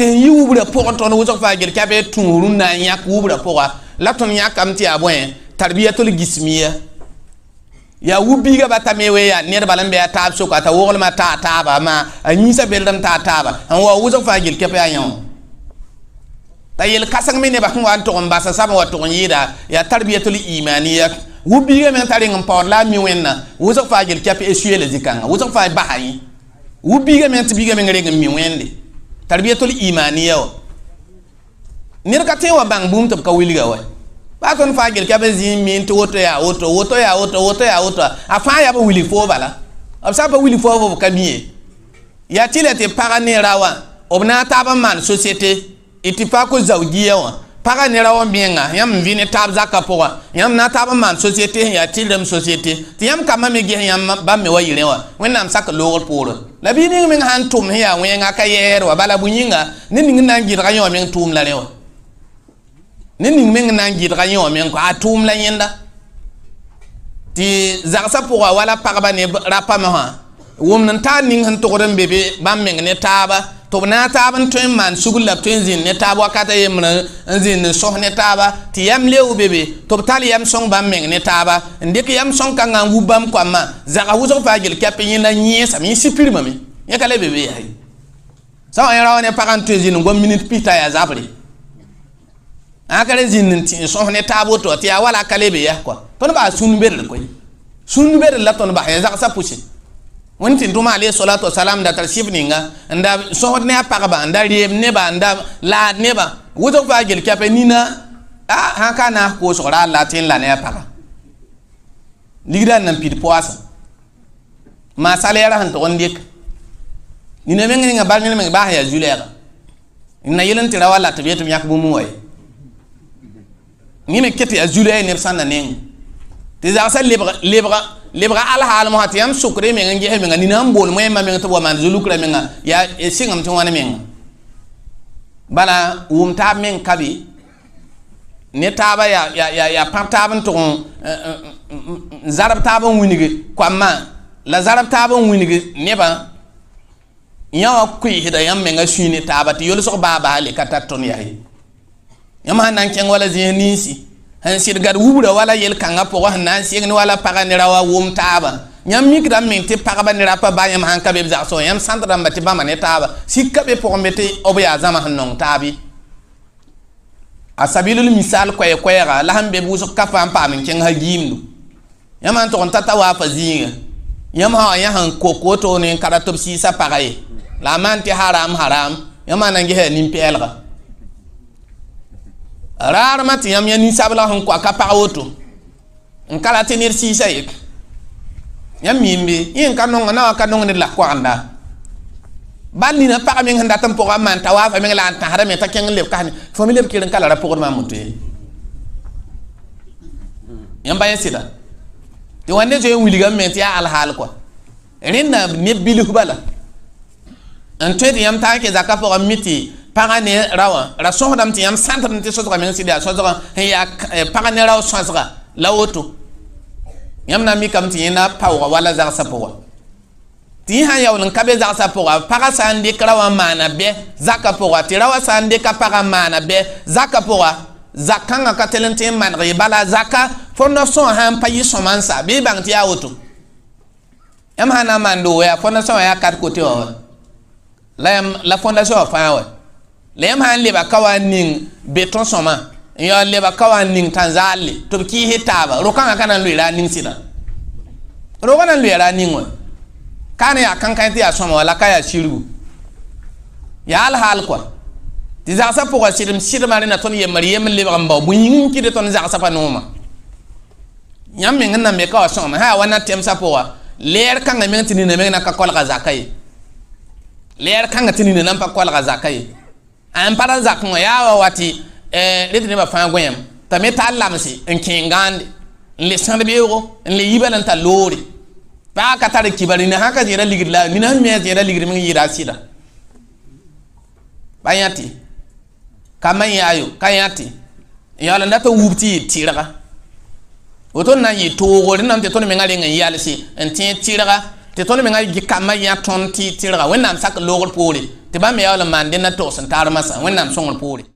tɩ n yɩ wubrã pʋgẽ tõnd wʋsg faa gel ka bɩ tũur n na n yãk wubrã pʋga la tõnd yãkame tɩ yaa bõe tarbiyatul gismiya yaa wubiiga bata me we yaa ned bala n be a taab soka t'a woglma taa taaba ma a yĩnsa belgdm taa taaba n wa wʋsg fãa gel kɛp yaa yã t'a yel-kãseng me nebã sẽn wa n tʋg n basa sab n wa tʋg n yɩɩda yaa tarbiyatul imaniya wubiiga me n ta reng n paood la a mi wẽnna wʋsg fãa gel kɛp esueela zĩ-kãngã wʋsg fãa basa yẽ wubiiga me n tɩ biiga me n reng n mi wẽnde tarbiyatul imaniya wa ned ka tẽen wa bãng bũmb tɩ b ka wilga wa baa tõnd fãa gel kab n zĩig min tɩ woto yaa woto woto yaa woto woto yaa woto a fãa yaa ba wilg foo bala b sã n pa wilg foo fo b ka mi ye yaa tɩ la tɩ pagã ne ra wã b na n taab n maan société tɩ faa ko zawgiya wã paga ne ra wam bienga vɩ ne taab zaka poa yam na maan man societe ya tilem societe ti yam kama me ge yam ba me wa yire wa wen nam sak lo por la bi ning min han tum ya wen aka yer wa bala bunyinga ne ning na ngi ra yom min tum la rewa ne ning min na ngi ra yom min ko atum la yenda ti zaksa poa wala paga ne ra pa ma ha wum nan ta ning han be ran bebe bam ne taba Tope nan a taban twen man sou gulap twen zin netabo wakata yon zin son hne taba Ti yam le ou bebe, tope tali yam son bame nge netaba Ndek yam son kangan ou bame kwa man, zaka ou zon fagil kepe yon la nye sami, yon sipil mame Yon kale bebe ya yon Sawa yon rawan e parante zin gwen minute pi ta ya zapri Ankele zin son hne tabo to, ti awal a kale bebe ya kwa Ton bwa sou nbele kwen, sou nbele la ton bwa, yon zak sa pwese wẽnd tɩ dũma alayhi salatu wasalam da tar sɩb ninga n da sõsd ne a pagba n da reeb neba n da laad neba wʋsg faa gel kɛpɛ nina a sãn ka naas koosg raal la tɩ n la ne a paga ligda n nan pid poasã maa salɛɛrã sẽn tog n dɩka nina meng ninga bal ned meng baasã yaa zulɛɛga n na yel n tɩ ra wa la tɩ b yetɩ b yãk bũmb wa ye nẽ me ket yaa zulɛɛ neb sãn na neng tɩ zagsã lebga lebra alhaal mosã tɩ yãmb sʋkre menga n ges menga nina n boon moɛmba meng tɩ b wa maan zulukra menga yaa e, sɩngame tɩ wãn menga bala wʋm taab meng ka ne taaba yaa pãb taab n tʋg zarb taab n winge koamma la zarb taab n winge nebã yã wa kɩɩsda yãmb menga sũi ne taaba tɩ yolsg baa baa le ka tar tõnd yaa ye yãmb sã nan n wala zĩig ninsi n sɩd wubra wala yel-kãngã pʋgẽ sẽn na n ne wala pagã ne ra wa wʋm taaba yãmb mik meng tɩ pagba ne ra pa ba yãmb sãn ka be b zagsg yãmb sãnd rãmba tɩ bãmba ne taaba sika be pʋgẽ be tɩ b yaa zãma sẽn nong taab ye a sabilul misaal koɛɛ-koɛɛga la sẽn be wʋsg ka fãa n paam n kẽngsa giimdu yãmb sãn tog n tata waa pa zĩiga yãmb sã wã yã sẽn kok wotone n kara tɩ b sɩɩsa paga ye la a maan tɩ haram haram yãmb ã na gesa nin-pɛɛlga raar tɩ yãmb yã ninsab la sẽn koa ka pag woto n ka la tɩ ned siisa ye yãmb miim be yẽ n ka nonga na wã ka nong ned la koagenda bal nina pag meng sẽn dat n pʋga n maan tawaafa meng la n tãsdame t'a kẽng n leb kasne fo me leb kɩr n ka ra pʋgd maam woto ye yãmba yã sɩda tɩ wa ne zoe n wilgame me tɩ yaa alhaal koa rẽnna neb bilf bala n tõe tɩ yãmb tã n ke zakã pʋgã mi tɩ pagã ne ra wã ra sõsdame tɩ yãmb sãntd n tɩ sõsga meng sɩd yaa sõsgã n yaa pagã ne rao sõsga la woto yãmb na n mikame tɩ yẽ na paooga wala zagsã pʋga tɩ yẽ sã n yaool n ka be zagsã pʋga pagã sã n dɩk ra wã maana bɛ zakã pʋga tɩ ra wã sã n dɩka pagã maana bɛ zakã pʋga zak-kãngã ka tell n tɩ n maneg ye bala zakã fo na sõ sã n pa yɩ sõma n sa bɩ y bãng tɩ yaa woto yãmb sã na n maand o yaa fo na sã wã yaa kat kote wã wa la fondation wã fãa wa la yãmb sãn leba ka wa ning beton sõma n yaa leba ka wa ning tãn zaalle tɩ b kiis taaba rokãngã ka na n loeera a ning sɩdã roga na n loeera a ning wã kaa na yaa kãnkãe tɩ yaa sõma wã la ka yaa sirgu yaa alhaal koa tɩ zagsã pʋgã sɩdm sɩdmã rẽ na tõnd yembr yem lebg n bao bõing n kɩd tõnd zagsã pa nooma yãmb meng n na me ka wa sõgma sã yaa wa na-tɛmsã pʋga lɛɛr kãngã meng tɩ nina meng na ka kolga zakã ye lɛɛr er kãngã tɩ nina na n pa kɔlga zakã ye n pa n zak wã yaa wa wa tɩ rẽd nebã fãa t'a me tar lamse n kẽen gãande n le sãd beoogo n le yibala n t'a loore paa ka tar kiba rĩna sã ka zẽera ligd la nina sẽn me a zẽera ligd meng yɩɩra a ba yã tɩ ka man ka yã tɩ n yaool n data wub tɩ yɩ tɩrga woto n na n yɩ toogr n nam tɩ tõnd menga reng n yalse n tẽ tɩrga tɩ tõnd menga yik yã tõnd tɩ tɩrga wẽnnaam sak loogr poore tɩ bãmb me yaool n maan dẽnna togs n taar masã wẽnnaam sõngr poore